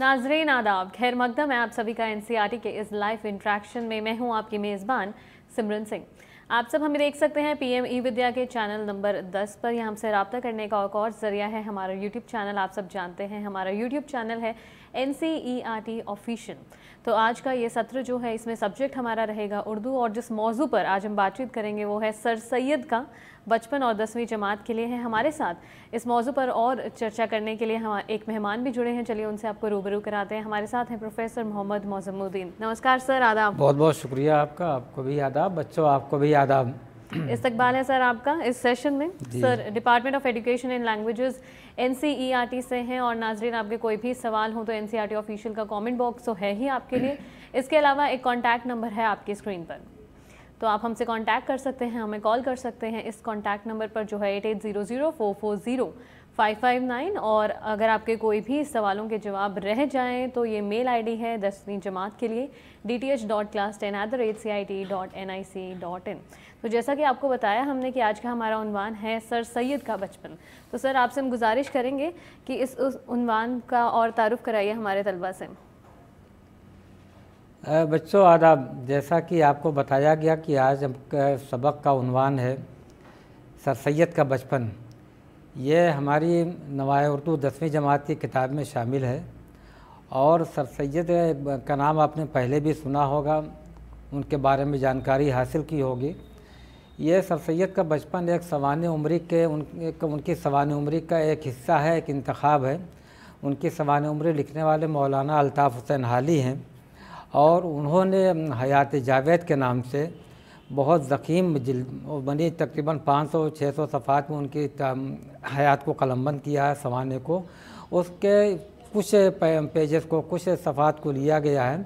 नाजरीन आदाब खैर मकदम है आप सभी का एनसीईआरटी e के इस लाइव इंट्रैक्शन में मैं हूं आपकी मेज़बान सिमरन सिंह आप सब हमें देख सकते हैं पीएम ई विद्या के चैनल नंबर 10 पर यह हमसे रबता करने का एक और ज़रिया है हमारा यूट्यूब चैनल आप सब जानते हैं हमारा यूट्यूब चैनल है एन ऑफिशियल तो आज का ये सत्र जो है इसमें सब्जेक्ट हमारा रहेगा उर्दू और जिस मौजू पर आज हम बातचीत करेंगे वो है सर सैद का बचपन और दसवीं जमात के लिए है हमारे साथ इस मौजू पर और चर्चा करने के लिए हम एक मेहमान भी जुड़े हैं चलिए उनसे आपको रूबरू कराते हैं हमारे साथ हैं प्रोफेसर मोहम्मद मोजमुद्दीन नमस्कार सर आदाब बहुत बहुत शुक्रिया आपका आपको भी आदाब बच्चों आपको भी आदाब इस्तकबाल है सर आपका इस सेशन में sir department of education and languages NCERT से हैं और नाजरीन आपके कोई भी सवाल हो तो एनसीईआरटी ऑफिशियल e का कमेंट बॉक्स तो है ही आपके लिए इसके अलावा एक कॉन्टैक्ट नंबर है आपकी स्क्रीन पर तो आप हमसे कांटेक्ट कर सकते हैं हमें कॉल कर सकते हैं इस कांटेक्ट नंबर पर जो है eight eight zero zero four four zero five five nine और अगर आपके कोई भी सवालों के जवाब रह जाएं तो ये मेल आईडी है दसवीं जमात के लिए D T H dot class ten at the rate C I T dot N I C dot in तो जैसा कि आपको बताया हमने कि आज का हमारा उनवान है सर सैद का बचपन तो सर आपसे हम गुजारिश करेंगे कि इस उस उनवान का और तारुफ कराइए हमारे तलबा से बच्चों आदाब जैसा कि आपको बताया गया कि आज सबक का उनवान है सर सैद का बचपन ये हमारी नवाए उर्दू दसवीं जमात की किताब में शामिल है और सर सैद का नाम आपने पहले भी सुना होगा उनके बारे में जानकारी हासिल की होगी ये सर सैद का बचपन एक सवान उम्री के उन एक उनकी सवान उम्री का एक हिस्सा है एक इंतखब है उनकी सवान उम्री लिखने वाले मौलाना अलताफ़ हुसैन हाली हैं और उन्होंने हयात जावेद के नाम से बहुत ज़ख़ीम जिल बनी तकरीबन 500-600 सफ़ात में उनकी हयात को कलमबंद किया है सवाने को उसके कुछ पेजेस को कुछ सफ़ात को लिया गया है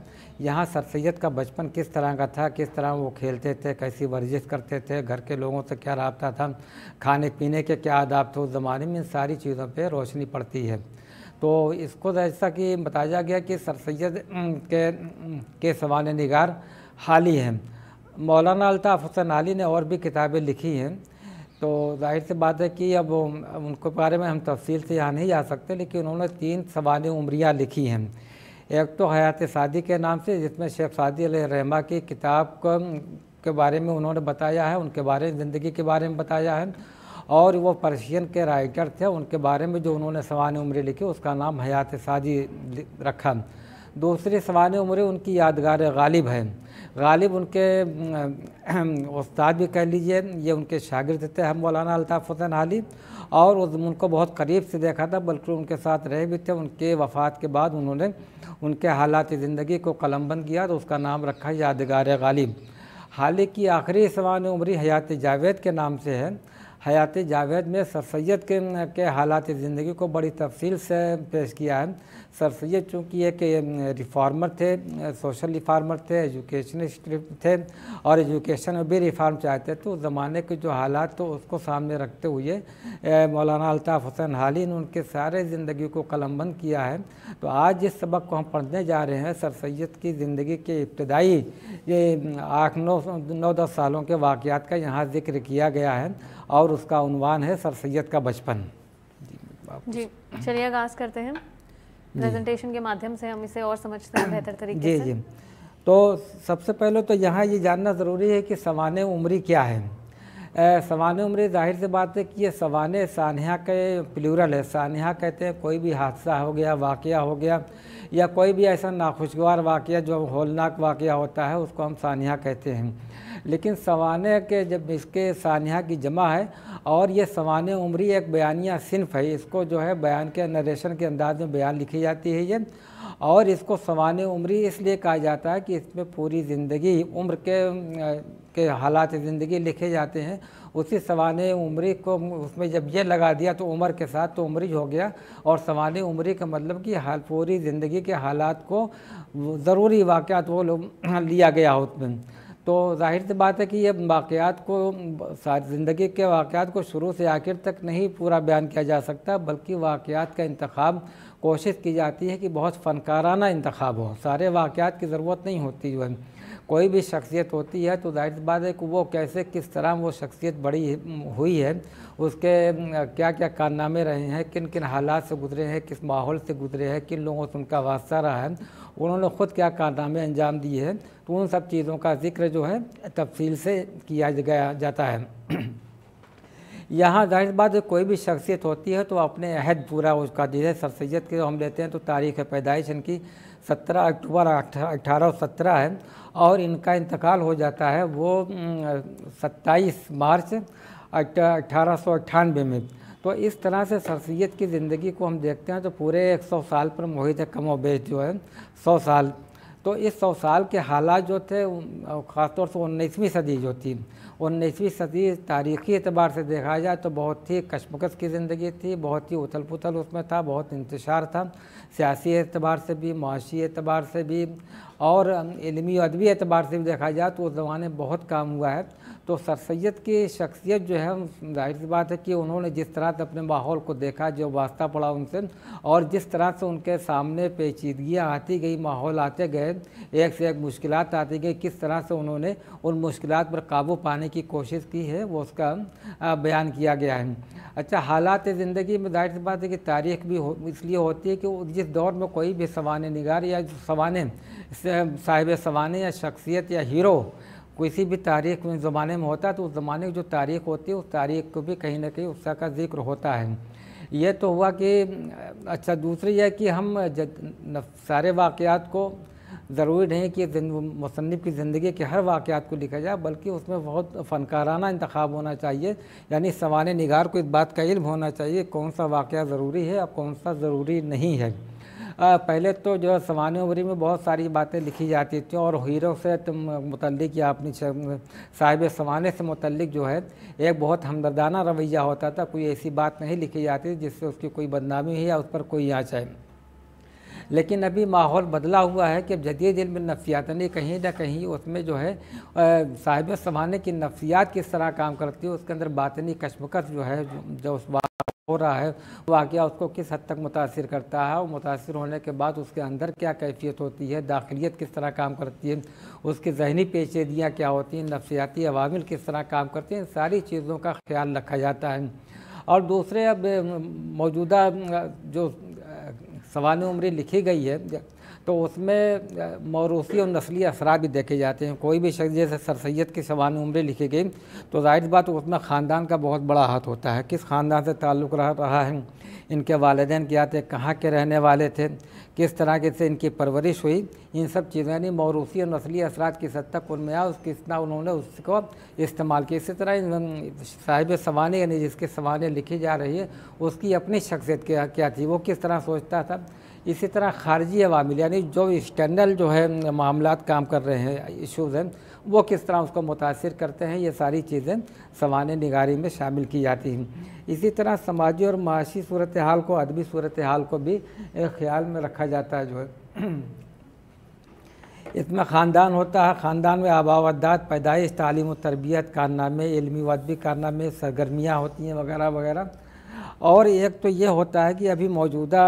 यहाँ सर सैद का बचपन किस तरह का था किस तरह वो खेलते थे कैसी वर्जिश करते थे घर के लोगों से क्या रबता था खाने पीने के क्या आदाब थे उस ज़माने में इन सारी चीज़ों पर रोशनी पड़ती है तो इसको जैसा तो कि बताया गया कि सर सैद के के सवान निगार ही हैं मौलाना अलताफ़ हुसैन आली ने और भी किताबें लिखी हैं तो जाहिर सी बात है कि अब उनके बारे में हम तफसील से यहाँ नहीं जा सकते लेकिन उन्होंने तीन सवाल उम्रियाँ लिखी हैं एक तो हयात सादी के नाम से जिसमें शेख सादी रहमा की किताब के बारे में उन्होंने बताया है उनके बारे में ज़िंदगी के बारे में बताया है और वो पर्शियन के राइटर थे उनके बारे में जो उन्होंने सवान उम्र लिखी उसका नाम हयात सादी रखा दूसरी सवान उम्र उनकी यादगार गालिब है गालिब उनके उस्ताद भी कह लीजिए ये उनके शागिर्द थे हम मौलाना अलताफ़ हुसैन हाली और उनको बहुत करीब से देखा था बल्कि उनके साथ रहे भी थे उनके वफात के बाद उन्होंने उनके हालात ज़िंदगी को कलमबंद किया तो उसका नाम रखा यादगार गालिब हाल ही की आखिरी सवान उम्री हयात जावेद के नाम से है हयात जावेद में सर सैद के, के हालात ज़िंदगी को बड़ी तफसील से पेश किया है सर सैद चूँकि एक रिफॉर्मर थे सोशल रिफॉर्मर थे एजुकेशनिस्ट थे और एजुकेशन में भी रिफॉर्म चाहते तो ज़माने के जो हालात तो उसको सामने रखते हुए मौलाना अलताफ़ हुसैन हाली ने उनके सारे ज़िंदगी को कलमबंद किया है तो आज जिस सबक को हम पढ़ने जा रहे हैं सर सैद की ज़िंदगी के इब्तदाई ये आठ नौ नौ दस सालों के वाक़ात का यहाँ जिक्र किया गया है और उसका है सर सैद का बचपन जी चलिए आगाज़ करते हैं प्रेजेंटेशन के माध्यम से हम इसे और समझते हैं बेहतर तरीके जी, से जी तो सबसे पहले तो यहाँ ये जानना ज़रूरी है कि सवान उम्री क्या है सवान उम्री जाहिर से बात है कि ये सवान सानहा के प्लूरल है सानहा कहते हैं कोई भी हादसा हो गया वाक़ हो गया या कोई भी ऐसा नाखुशगवार वाक़ जो होलनाक वाक़ होता है उसको हम सानिया कहते हैं लेकिन सवाने के जब इसके सानिया की जमा है और ये सवान उम्री एक बयानिया सिनफ है इसको जो है बयान के नरेशन के अंदाज में बयान लिखी जाती है ये और इसको सवान उम्री इसलिए कहा जाता है कि इसमें पूरी ज़िंदगी उम्र के के हालात ज़िंदगी लिखे जाते हैं उसी सवान उमरी को उसमें जब ये लगा दिया तो उम्र के साथ तो उमरी हो गया और सवान उम्री का मतलब कि हाल पूरी ज़िंदगी के हालात को ज़रूरी वाक़ात वो लिया गया उसमें तो जाहिर सी बात है कि ये वाक़ात को ज़िंदगी के वाक़ात को शुरू से आखिर तक नहीं पूरा बयान किया जा सकता बल्कि वाक़ात का इंतखब कोशिश की जाती है कि बहुत फ़नकाराना इंतखब हो सारे वाक़ात की ज़रूरत नहीं होती जो है कोई भी शख्सियत होती है तो जाहिर बात है कि वो कैसे किस तरह वो शख्सियत बड़ी हुई है उसके क्या क्या कारनामे रहे हैं किन किन हालात से गुजरे हैं किस माहौल से गुजरे हैं किन लोगों से उनका वास्ता रहा है उन्होंने ख़ुद क्या कारनामे अंजाम दिए हैं तो उन सब चीज़ों का जिक्र जो है तफसील से किया गया जाता है यहाँ जाहिर बात कोई भी शख्सियत होती है तो अपने अहद पूरा उसका जैसे सर सैद के हम लेते हैं तो तारीख़ पैदाइश इनकी सत्रह अक्टूबर अठारह सौ सत्रह है और इनका इंतकाल हो जाता है वो 27 मार्च अठारह में तो इस तरह से सरसीत की ज़िंदगी को हम देखते हैं तो पूरे 100 साल पर मोहित कमोबेश जो है 100 साल तो इस सौ साल के हालात जो थे ख़ासतौर से उन्नीसवीं सदी जो थी उन्नीसवीं सदी तारीख़ी एतबार से देखा जाए तो बहुत ही कशमकश की ज़िंदगी थी बहुत ही उथल पुथल उसमें था बहुत इंतशार था सियासी एतबार से भी माशी एतबार से भी और इलमी अदबी एतबार से भी देखा जाए तो उस ज़माने बहुत काम हुआ है तो सर सैद की शख्सियत जो है जाहिर सी बात है कि उन्होंने जिस तरह से अपने माहौल को देखा जो वास्ता पड़ा उनसे और जिस तरह से उनके सामने पेचीदगियाँ आती गई माहौल आते गए एक से एक मुश्किल आती गई किस तरह से उन्होंने उन मुश्किल पर काबू पाने की कोशिश की है वो उसका बयान किया गया है अच्छा हालात ज़िंदगी में जाहिर सी बात है कि तारीख भी हो, इसलिए होती है कि जिस दौर में कोई भी सवान निगार या सवान साहिब सवान या शख्सियत या हीरो किसी भी तारीख में ज़माने में होता है तो उस ज़माने की जो तारीख होती है उस तारीख को भी कहीं ना कहीं उत्साह का जिक्र होता है यह तो हुआ कि अच्छा दूसरी यह कि हम सारे वाक़ात को ज़रूरी नहीं कि मुसनफ़ की ज़िंदगी के हर वाक़ात को लिखा जाए बल्कि उसमें बहुत फ़नकाराना इंतखब होना चाहिए यानी सवान निगार को इस बात का इल्म होना चाहिए कौन सा वाक़ ज़रूरी है और कौन सा ज़रूरी नहीं है पहले तो जो सामान्य उम्र में बहुत सारी बातें लिखी जाती थी और हीरो से तो मुतलिक या अपनी साहिब सवाने से मुतलिक जो है एक बहुत हमदर्दाना रवैया होता था कोई ऐसी बात नहीं लिखी जाती जिससे उसकी कोई बदनामी है या उस पर कोई आँच आए लेकिन अभी माहौल बदला हुआ है कि जदीद इल्म नफसियात ने कहीं ना कहीं उसमें जो है साहिब सवाने की नफसियात किस तरह काम करती है उसके अंदर बातनी कशमकश जो है जो, जो उस बात हो रहा है वाक़ उसको किस हद तक मुतासर करता है और मुतासर होने के बाद उसके अंदर क्या कैफियत होती है दाखिलियत किस तरह काम करती है उसकी जहनी पेचीदियाँ क्या होती हैं नफसियाती अवामिल किस तरह काम करते हैं इन सारी चीज़ों का ख्याल रखा जाता है और दूसरे अब मौजूदा जो सवाल उम्र लिखी गई है तो उसमें मौरूसी और नस्ली असरा भी देखे जाते हैं कोई भी शख्स जैसे सर सैद की सवान उम्रें लिखी गई तो जाहिर बात उसमें ख़ानदान का बहुत बड़ा हाथ होता है किस ख़ानदान से ताल्लुक़ रह रहा है इनके वालदेन क्या थे कहाँ के रहने वाले थे किस तरह के से इनकी परवरिश हुई इन सब चीज़ें यानी मौरूसी और नस्ली असरा किस हद तक उनमें आया किस तरह उन्होंने उसको इस्तेमाल किया इसी तरह साहिब सवानी यानी जिसके सवाने लिखी जा रही है उसकी अपनी शख्सियत क्या थी वो किस तरह सोचता था इसी तरह खारजी अवामिल यानी जो एक्सटर्नल जो है मामला काम कर रहे हैं इशूज़ हैं वो किस तरह उसको मुतासर करते हैं ये सारी चीज़ें सवान निगारी में शामिल की जाती हैं इसी तरह समाजी और माशी सूरत हाल को अदबी सूरत हाल को भी ख्याल में रखा जाता है जो है इसमें ख़ानदान होता है ख़ानदान में आबावदात पैदाइश तालीम तरबियत कारनामे इलमी वदबी कारनामे सरगर्मियाँ होती हैं वगैरह वगैरह और एक तो ये होता है कि अभी मौजूदा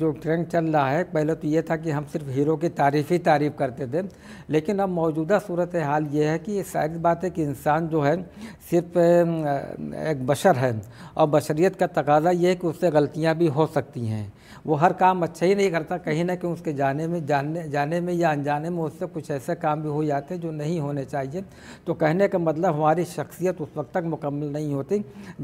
जो ट्रेंड चल रहा है पहले तो ये था कि हम सिर्फ हीरो की तारीफ़ ही तारीफ़ करते थे लेकिन अब मौजूदा सूरत हाल ये है कि ये शायद बात है कि इंसान जो है सिर्फ एक बशर है और बशरीत का तकाजा ये है कि उससे गलतियाँ भी हो सकती हैं वो हर काम अच्छा ही नहीं करता कहीं ना कहीं उसके जाने में जानने जाने में या अनजाने में उससे कुछ ऐसे काम भी हो जाते हैं जो नहीं होने चाहिए तो कहने का मतलब हमारी शख्सियत उस वक्त तक मुकम्मल नहीं होती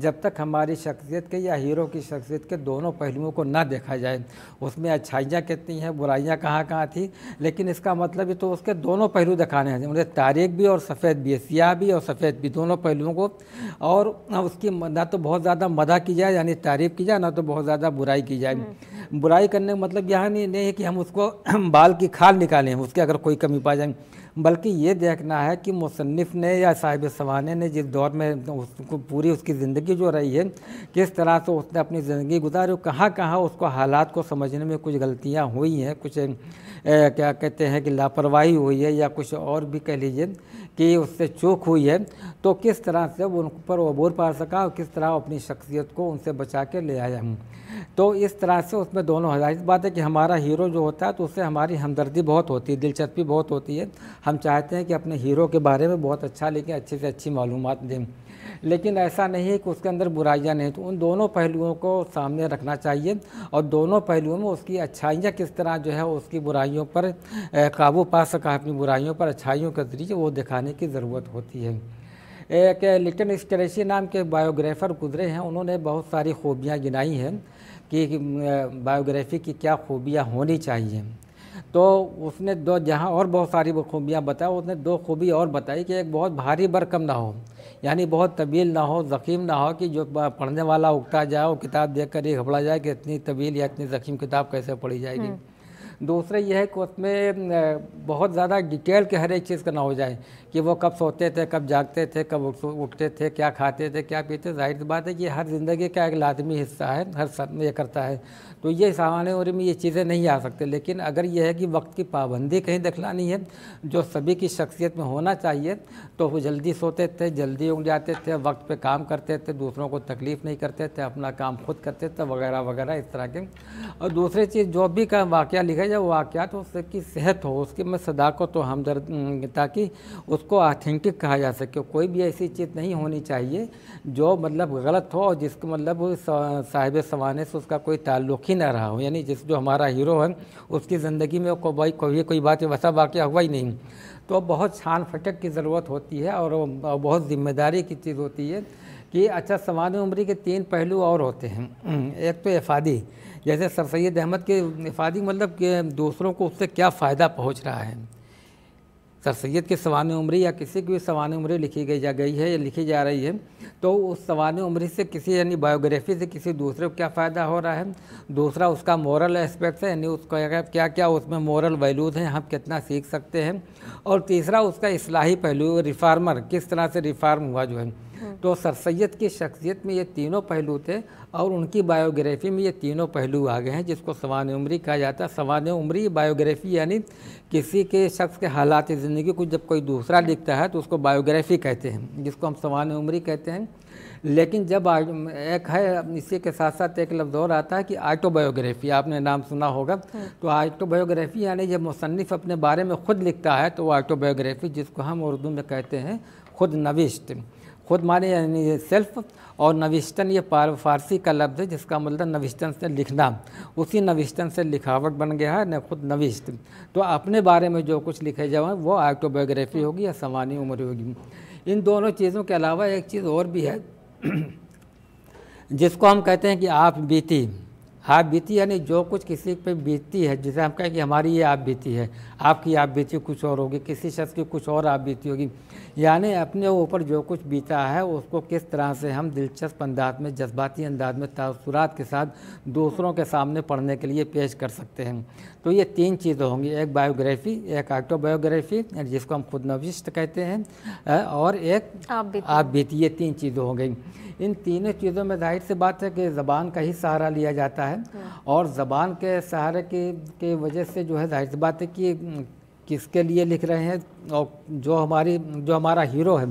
जब तक हमारी शख्सियत के या हीरो की शख्सियत के दोनों पहलुओं को ना देखा जाए उसमें अच्छाइयाँ कितनी हैं बुराइयाँ कहाँ कहाँ थी लेकिन इसका मतलब ये तो उसके दोनों पहलू दिखाने हैं उन्हें तारीख भी और सफ़ेद भी सियाह भी और सफ़ेद भी दोनों पहलुओं को और उसकी ना तो बहुत ज़्यादा मदा की जाए यानी तारीफ़ की जाए ना तो बहुत ज़्यादा बुराई की जाए बुराई करने का मतलब यह नहीं, नहीं है कि हम उसको बाल की खाल निकालें उसके अगर कोई कमी पा जाए बल्कि ये देखना है कि मुसनफ़ ने या साहिब सवाने ने जिस दौर में उसको पूरी उसकी ज़िंदगी जो रही है किस तरह से उसने अपनी ज़िंदगी गुजारी कहाँ कहाँ उसको हालात को समझने में कुछ गलतियाँ हुई हैं कुछ ए, क्या कहते हैं कि लापरवाही हुई है या कुछ और भी कह लीजिए कि उससे चूक हुई है तो किस तरह से उन पर अबूर पा सका और किस तरह अपनी शख्सियत को उनसे बचा के ले आया हूँ तो इस तरह से उसमें दोनों जाहिर बात है कि हमारा हीरो जो होता है तो उससे हमारी हमदर्दी बहुत होती है दिलचस्पी बहुत होती है हम चाहते हैं कि अपने हीरो के बारे में बहुत अच्छा लेकिन अच्छे से अच्छी मालूम दें लेकिन ऐसा नहीं है कि उसके अंदर बुराइयाँ नहीं तो उन दोनों पहलुओं को सामने रखना चाहिए और दोनों पहलुओं में उसकी अच्छाइयाँ किस तरह जो है उसकी बुराइयों पर काबू पा सका अपनी बुराइयों पर अच्छाइयों के जरिए वो दिखाने की ज़रूरत होती है एक लिटन स्टरेसी नाम के बायोग्राफर गुजरे हैं उन्होंने बहुत सारी खूबियाँ गिनाई हैं कि बायोग्राफी की क्या खूबियाँ होनी चाहिए तो उसने दो जहाँ और बहुत सारी खूबियाँ बताई उसने दो खूबी और बताई कि एक बहुत भारी बरकम ना हो यानी बहुत तवील ना हो ज़ख़ीम ना हो कि जो पढ़ने वाला उगता जाए वो किताब देख कर ये घबरा जाए कि इतनी तवील या इतनी ज़ख़ीम किताब कैसे पढ़ी जाएगी हम्म। दूसरा यह है कि उसमें बहुत ज़्यादा डिटेल के हर एक चीज़ का ना हो जाए कि वो कब सोते थे कब जागते थे कब उठते थे क्या खाते थे क्या पीते जाहिर बात है कि हर ज़िंदगी का एक लाजमी हिस्सा है हर सब ये करता है तो ये सामान्य उम्र में ये चीज़ें नहीं आ सकती लेकिन अगर यह है कि वक्त की पाबंदी कहीं दिखलानी है जो सभी की शख्सियत में होना चाहिए तो वो जल्दी सोते थे जल्दी उठ जाते थे वक्त पर काम करते थे दूसरों को तकलीफ़ नहीं करते थे अपना काम खुद करते थे वगैरह वगैरह इस तरह के और दूसरी चीज़ जो भी का वाक़ लिखा जब वाक़ात हो उसकी सेहत हो उसकी में सदाकत हो हमदर्द ताकि उसको आथेंटिक कहा जा सके कोई भी ऐसी चीज़ नहीं होनी चाहिए जो मतलब गलत हो और जिसको मतलब साहिब सवाने से उसका कोई ताल्लुक ही ना रहा हो यानी जिस जो हमारा हीरो है उसकी ज़िंदगी में भाई कोई कोई बात वैसा वाक़ हुआ ही नहीं तो बहुत छान फटक की ज़रूरत होती है और बहुत ज़िम्मेदारी की चीज़ होती है कि अच्छा समान उम्री के तीन पहलू और होते हैं एक तो एफादी जैसे सर सैद अहमद के निफादी मतलब कि दूसरों को उससे क्या फ़ायदा पहुँच रहा है सर सैद की सवान उम्री या किसी की भी सवान उम्री लिखी गई जा गई है या लिखी जा रही है तो उस सवान उम्री से किसी यानी बायोग्राफी से किसी दूसरे को क्या फ़ायदा हो रहा है दूसरा उसका मॉरल एस्पेक्ट है यानी उसका क्या क्या उसमें मॉरल वैल्यूज़ हैं हम कितना सीख सकते हैं और तीसरा उसका असलाही पहलू रिफार्मर किस तरह से रिफार्म हुआ जो है तो सर सैद की शख्सियत में ये तीनों पहलू थे और उनकी बायोग्राफी में ये तीनों पहलू आ गए हैं जिसको सवान उम्री कहा जाता है सवान उम्री बायोग्राफी यानी किसी के शख्स के हालात ज़िंदगी को जब कोई दूसरा लिखता है तो उसको बायोग्राफी कहते हैं जिसको हम सवान उम्री कहते हैं लेकिन जब एक है इसी के साथ साथ एक लफ्ज़ और आता है कि आटोबायोग्राफी आपने नाम सुना होगा हाँ। तो आटोबायोग्राफी यानी जब मुसनफ़ अपने बारे में ख़ुद लिखता है तो वो आटोबायोग्राफी जिसको हम उर्दू में कहते हैं खुद नविश्त खुद माने यानी ये सेल्फ और नविष्टन ये पार फारसी का लफ्ज़ है जिसका मतलब नविष्टन से लिखना उसी नविष्टन से लिखावट बन गया है न खुद नविष्ट तो अपने बारे में जो कुछ लिखे जाए वो आटोबायोग्राफी होगी या सामान्य उम्र होगी इन दोनों चीज़ों के अलावा एक चीज़ और भी है जिसको हम कहते हैं कि आप बीती आप बीती यानी जो कुछ किसी पे बीतती है जैसे हम कहें कि हमारी ये आप बीती है आपकी आप बीती कुछ और होगी किसी शख्स की कुछ और आप बीती होगी यानी अपने ऊपर जो कुछ बीता है उसको किस तरह से हम दिलचस्प अंदाज में जज्बाती अंदाज में तासुरात के साथ दूसरों के सामने पढ़ने के लिए पेश कर सकते हैं तो ये तीन चीज़ें होंगी एक बायोग्राफी एक ऑटोबायोग्राफी जिसको हम खुद नविष्ट कहते हैं और एक आप बीती ये तीन चीज़ें हो गई इन तीनों चीज़ों में जाहिर सी बात है कि ज़बान का ही सहारा लिया जाता है हाँ। और ज़बान के सहारे की के वजह से जो है जाहिर सी बात है कि किसके लिए लिख रहे हैं और जो हमारी जो हमारा हीरो है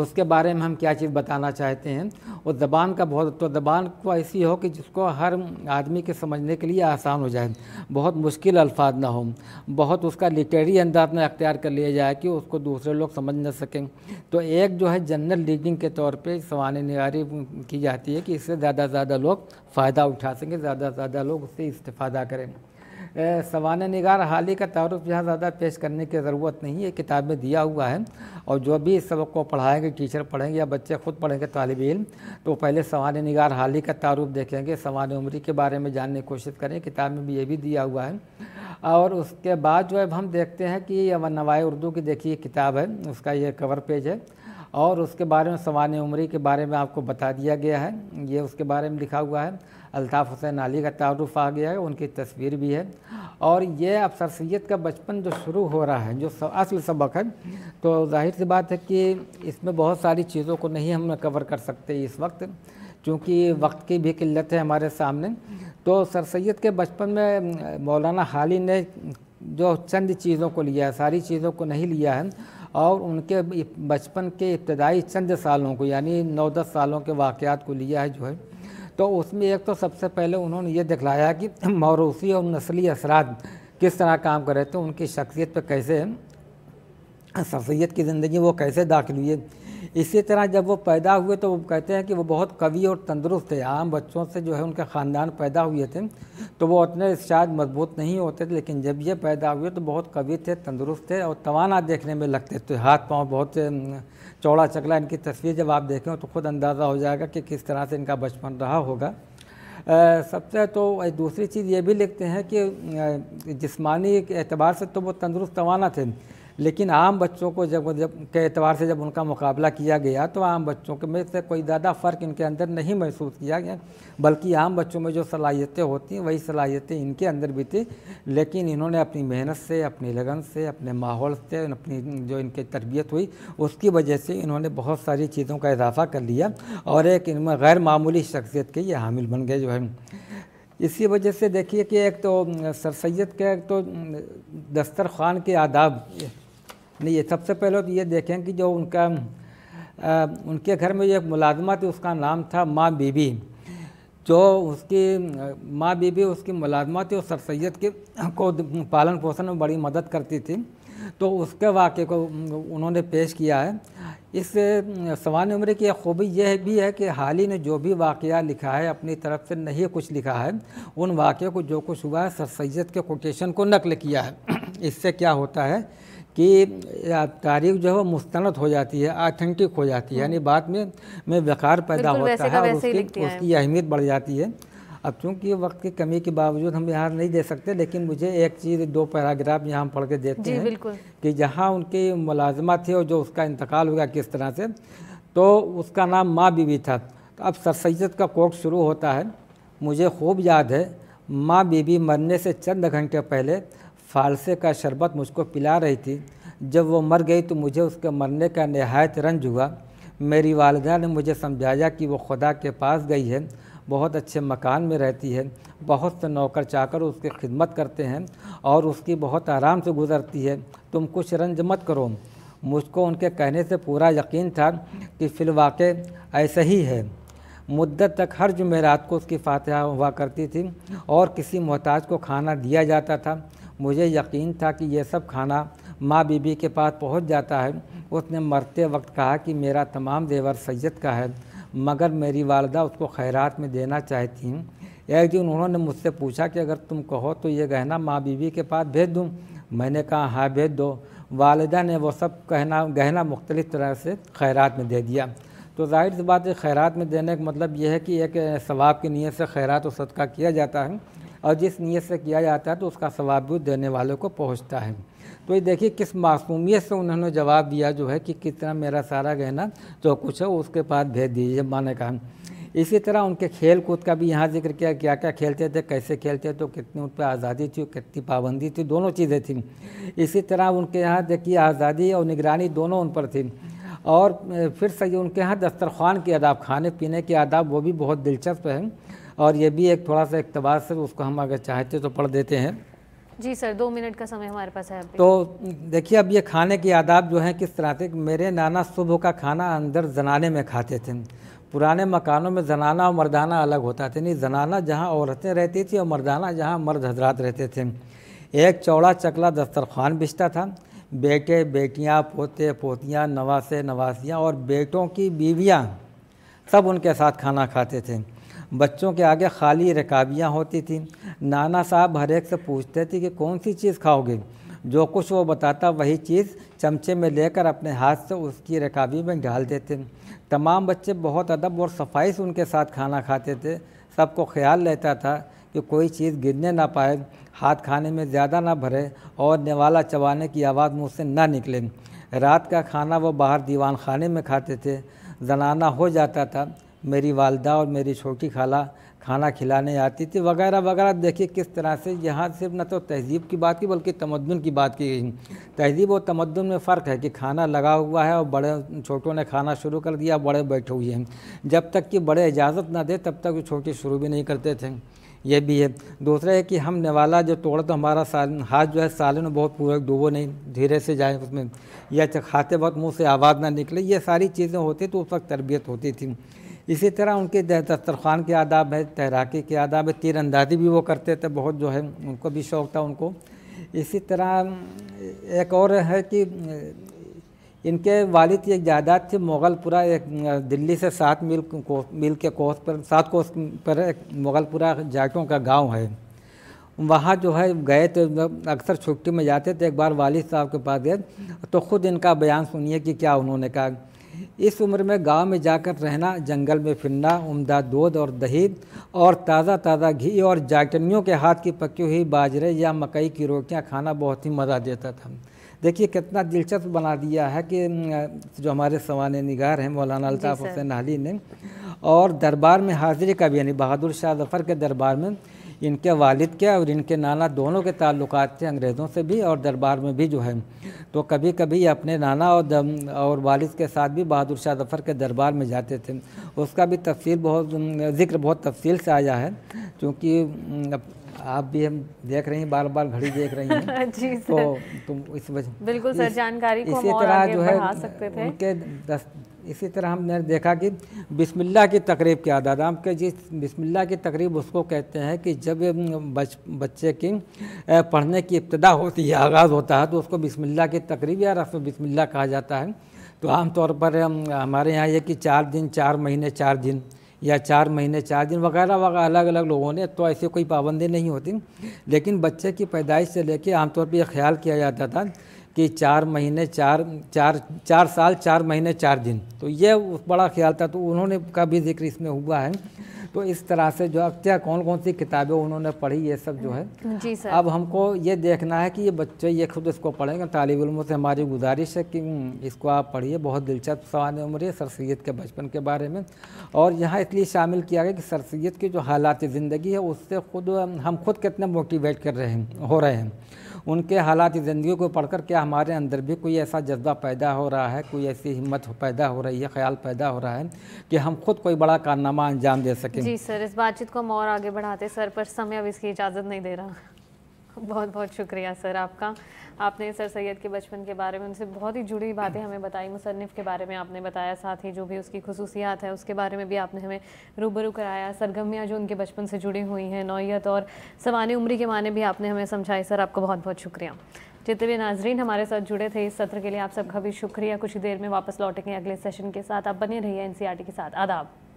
उसके बारे में हम क्या चीज़ बताना चाहते हैं और ज़बान का बहुत तो ज़बान को ऐसी हो कि जिसको हर आदमी के समझने के लिए आसान हो जाए बहुत मुश्किल अल्फाज ना हो बहुत उसका लिटरेरी अंदाज में अख्तियार कर लिया जाए कि उसको दूसरे लोग समझ ना सकें तो एक जो है जनरल रीडिंग के तौर पर सवान नारी की जाती है कि इससे ज़्यादा से ज़्यादा लोग फ़ायदा उठा सकें ज़्यादा से ज़्यादा लोग उससे इस्तेफादा करें सवान निगार हाली का तारुफ यहाँ ज़्यादा पेश करने की ज़रूरत नहीं है किताब में दिया हुआ है और जो भी इस सबक को पढ़ाएंगे टीचर पढ़ेंगे या बच्चे खुद पढ़ेंगे तालब इम तो पहले सवान निगार हाली का तारुफ देखेंगे सवान उम्री के बारे में जानने की कोशिश करें किताब में भी ये भी दिया हुआ है और उसके बाद जो है हम देखते हैं कि अमन नवाए उर्दू की देखिए किताब है उसका ये कवर पेज है और उसके बारे में सवान उमरी के बारे में आपको बता दिया गया है ये उसके बारे में लिखा हुआ है अल्ताफ़ हुसैन अली का तारुफ आ गया है उनकी तस्वीर भी है और ये सर सैद का बचपन जो शुरू हो रहा है जो असल सबक है तो जाहिर सी बात है कि इसमें बहुत सारी चीज़ों को नहीं हम कवर कर सकते इस वक्त चूँकि वक्त की भी किल्लत है हमारे सामने तो सर सैद के बचपन में मौलाना हाली ने जो चंद चीज़ों को लिया है सारी चीज़ों को नहीं लिया है और उनके बचपन के इब्तदाई चंद सालों को यानी नौ दस सालों के वाक़ात को लिया है जो है तो उसमें एक तो सबसे पहले उन्होंने ये दिखलाया कि मौरूसी और नस्ली असरात किस तरह काम कर रहे थे उनकी शख्सियत पर कैसे शख्सियत की ज़िंदगी वो कैसे दाखिल हुई इसी तरह जब वो पैदा हुए तो वो कहते हैं कि वो बहुत कवि और तंदुरुस्त थे आम बच्चों से जो है उनके ख़ानदान पैदा हुए थे तो वो उतने शायद मजबूत नहीं होते थे लेकिन जब ये पैदा हुए तो बहुत कवि थे तंदुरुस्त थे और तोाना देखने में लगते थे हाथ पाँव बहुत चौड़ा चकला इनकी तस्वीर जब आप देखें तो खुद अंदाज़ा हो जाएगा कि किस तरह से इनका बचपन रहा होगा सबसे तो दूसरी चीज़ ये भी लिखते हैं कि जिस्मानी एतबार से तो वो तंदुरुस्त तवाना थे लेकिन आम बच्चों को जब जब के एतवार से जब उनका मुकाबला किया गया तो आम बच्चों के में से कोई ज़्यादा फ़र्क इनके अंदर नहीं महसूस किया गया बल्कि आम बच्चों में जो सलाहियतें होती हैं वही सलाहियतें इनके अंदर भी थी लेकिन इन्होंने अपनी मेहनत से अपनी लगन से अपने माहौल से अपनी जो इनकी तरबियत हुई उसकी वजह से इन्होंने बहुत सारी चीज़ों का इजाफा कर लिया और एक इनमें गैर मामूली शख्सियत के ये हामिल बन गए जो है इसी वजह से देखिए कि एक तो सर सैद के एक तो दस्तर खान के आदाब नहीं ये सबसे पहले तो ये देखें कि जो उनका आ, उनके घर में एक मुलाजमा थी उसका नाम था माँ बीबी जो उसकी माँ बीबी उसकी मुलाजमा थी और सर सैद के को पालन पोषण में बड़ी मदद करती थी तो उसके वाक़े को उन्होंने पेश किया है इस सवान उम्र की एक खूबी यह भी है कि हाल ही ने जो भी वाक़ लिखा है अपनी तरफ से नहीं कुछ लिखा है उन वाक़े को जो कुछ हुआ है सर सैद के कोटेशन को नकल किया है इससे क्या होता है कि तारीख जो है वो मुस्तनद हो जाती है ऑथेंटिक हो जाती है हाँ। यानी बात में में वकार पैदा होता है और उसकी उसकी अहमियत बढ़ जाती है अब चूँकि वक्त की कमी के बावजूद हम यहाँ नहीं दे सकते लेकिन मुझे एक चीज़ दो पैराग्राफ यहाँ पढ़ के देते हैं कि जहाँ उनके मुलाजमा थी और जो उसका इंतकाल हो गया किस तरह से तो उसका नाम माँ बीवी था तो अब सर सैद का कोर्ट शुरू होता है मुझे खूब याद है माँ बीबी मरने से चंद घंटे पहले फालसे का शरबत मुझको पिला रही थी जब वो मर गई तो मुझे उसके मरने का नहायत रंज हुआ मेरी वालदा ने मुझे समझाया कि वो खुदा के पास गई है बहुत अच्छे मकान में रहती है बहुत से नौकर चाकर उसकी खिदमत करते हैं और उसकी बहुत आराम से गुजरती है तुम कुछ रंज मत करो मुझको उनके कहने से पूरा यकीन था कि फिलवाक़ ऐसा ही है मुद्दत तक हर जुमेरात को उसकी फातहा हुआ करती थी और किसी मोहताज को खाना दिया जाता था मुझे यकीन था कि यह सब खाना माँ बीबी के पास पहुँच जाता है उसने मरते वक्त कहा कि मेरा तमाम देवर सैयद का है मगर मेरी वालदा उसको खैरात में देना चाहती एक दिन उन्होंने मुझसे पूछा कि अगर तुम कहो तो ये गहना माँ बीवी के पास भेज दूँ मैंने कहा हाँ भेज दो वालदा ने वो सब कहना गहना मुख्तलिफ़ तरह से खैरात में दे दिया तो जाहिर सी बात है खैरात में देने का मतलब यह है कि एक सवाब की नीयत से खैरात और सदका किया जाता है और जिस नीयत से किया जाता है तो उसका सवाब भी देने वालों को पहुँचता है तो ये देखिए किस मासूमियत से उन्होंने जवाब दिया जो है कि कितना मेरा सारा गहना जो कुछ है उसके पास भेज दीजिए माने कहा इसी तरह उनके खेल कूद का भी यहाँ जिक्र किया क्या क्या खेलते थे कैसे खेलते तो कितनी उन पर आज़ादी थी कितनी पाबंदी थी दोनों चीज़ें थीं इसी तरह उनके यहाँ देखिए आज़ादी और निगरानी दोनों उन पर थी और फिर सही उनके यहाँ दस्तरखान के आदाब खाने पीने के आदाब वो भी बहुत दिलचस्प हैं और ये भी एक थोड़ा सा इकतबास है उसको हम अगर चाहते तो पढ़ देते हैं जी सर दो मिनट का समय हमारे पास है तो देखिए अब ये खाने के आदाब जो हैं किस तरह से मेरे नाना सुबह का खाना अंदर जनाने में खाते थे पुराने मकानों में जनाना और मर्दाना अलग होता था नहीं जनाना जहाँ औरतें रहती थी और मर्दाना जहाँ मर्द हजरात रहते थे एक चौड़ा चकला दस्तरखान बिछता था बेटे बेटियाँ पोते पोतियाँ नवासे नवासियाँ और बेटों की बीवियाँ सब उनके साथ खाना खाते थे बच्चों के आगे खाली रकाबियाँ होती थी नाना साहब हर एक से पूछते थे कि कौन सी चीज़ खाओगे जो कुछ वो बताता वही चीज़ चमचे में लेकर अपने हाथ से उसकी रकाबी में डाल देते तमाम बच्चे बहुत अदब और सफाई से उनके साथ खाना खाते थे सबको ख्याल रहता था कि कोई चीज़ गिरने ना पाए हाथ खाने में ज़्यादा ना भरे और निवाला चबाने की आवाज़ मुँह से ना निकले रात का खाना वो बाहर दीवान खाने में खाते थे जनाना हो जाता था मेरी वालदा और मेरी छोटी खाला खाना खिलाने आती थी वगैरह वगैरह देखिए किस तरह से यहाँ सिर्फ न तो तहजीब की बात की बल्कि तमदन की बात की गई तहजीब और तमदन में फ़र्क है कि खाना लगा हुआ है और बड़े छोटों ने खाना शुरू कर दिया बड़े बैठे हुए हैं जब तक कि बड़े इजाज़त ना दे तब तक वो छोटे शुरू भी नहीं करते थे ये भी है दूसरा है कि हम नेवाला जो तोड़ा तो हमारा साल हाथ जो है सालन में बहुत पूरा डूबो नहीं धीरे से जाए उसमें या तो खाते वक्त मुँह से आवाज़ ना निकले ये सारी चीज़ें होती तो उस वक्त तरबियत होती थी इसी तरह उनके दस्तरखान के आदाब है तैराकी के आदाब है तीरंदाजी भी वो करते थे बहुत जो है उनको भी शौक़ था उनको इसी तरह एक और है कि इनके वालिद की एक जायदाद थी मोगलपुरा एक दिल्ली से सात मील को मील के कोस पर सात कोस पर एक मोगलपुरा जाटों का गांव है वहाँ जो है गए तो अक्सर छुट्टी में जाते थे एक बार वालिद साहब के पास गए तो ख़ुद इनका बयान सुनिए कि क्या उन्होंने कहा इस उम्र में गांव में जाकर रहना जंगल में फिरना उम्दा दूध और दही और ताज़ा ताज़ा घी और जाटनियों के हाथ की पकी हुई बाजरे या मकई की रोटियां खाना बहुत ही मज़ा देता था देखिए कितना दिलचस्प बना दिया है कि जो हमारे सवान निगार हैं मौलाना अलताफ़ हुसैन अली ने और दरबार में हाजिरी का भी यानी बहादुर शाह जफ़र के दरबार में इनके वालिद के और इनके नाना दोनों के ताल्लुक थे अंग्रेज़ों से भी और दरबार में भी जो है तो कभी कभी अपने नाना और और वालिद के साथ भी बहादुर शाह जफ़र के दरबार में जाते थे उसका भी तफसील बहुत ज़िक्र बहुत तफसील से आया है क्योंकि आप भी हम देख रहे हैं बार बार घड़ी देख रही हैं जी सर तो तुम इस वजह बिल्कुल सर जानकारी को इसी तरह जो है उनके दस, इसी तरह हमने देखा कि बिस्मिल्लाह की तकरीब के दादा के जिस बिस्मिल्लाह की तकरीब उसको कहते हैं कि जब बच, बच्चे की पढ़ने की इब्तदा होती है आगाज़ होता है तो उसको बिस्मिल्लाह की तकरीब या रस्म बिस्मिल्लाह कहा जाता है तो आम तौर पर हमारे यहाँ ये कि चार दिन चार महीने चार दिन या चार महीने चार दिन वगैरह वगैरह अलग अलग लोगों ने तो ऐसे कोई पाबंदी नहीं होती लेकिन बच्चे की पैदाइश से लेके आमतौर पर यह ख्याल किया जाता था कि चार महीने चार चार चार साल चार महीने चार दिन तो यह बड़ा ख्याल था तो उन्होंने का भी जिक्र इसमें हुआ है तो इस तरह से जो क्या कौन कौन सी किताबें उन्होंने पढ़ी ये सब जो है जी सर। अब हमको ये देखना है कि ये बच्चे ये खुद इसको पढ़ेंगे तालब इलमों से हमारी गुजारिश है कि हम्म, इसको आप पढ़िए बहुत दिलचस्प सवान उम्र है सर सैद के बचपन के बारे में और यहाँ इसलिए शामिल किया गया कि सर सैद की जो हालात ज़िंदगी है उससे खुद हम खुद कितने मोटिवेट कर रहे हैं हो रहे हैं उनके हालात ज़िंदगी को पढ़कर क्या हमारे अंदर भी कोई ऐसा जज्बा पैदा हो रहा है कोई ऐसी हिम्मत पैदा हो रही है ख्याल पैदा हो रहा है कि हम खुद कोई बड़ा कारनामा अंजाम दे सकें जी सर इस बातचीत को हम और आगे बढ़ाते सर पर समय अब इसकी इजाज़त नहीं दे रहा बहुत बहुत शुक्रिया सर आपका आपने सर सैयद के बचपन के बारे में उनसे बहुत ही जुड़ी बातें हमें बताई मुसनफ़ के बारे में आपने बताया साथ ही जो भी उसकी खसूसियात है उसके बारे में भी आपने हमें रूबरू कराया सरगमियाँ जो उनके बचपन से जुड़ी हुई हैं नौीयत और सवान उम्री के माने भी आपने हमें समझाए सर आपको बहुत बहुत शुक्रिया जितने भी नाजरीन हमारे साथ जुड़े थे इस सत्र के लिए आप सबका भी शुक्रिया कुछ देर में वापस लौटेंगे अगले सेशन के साथ आप बने रहिए एन के साथ आदाब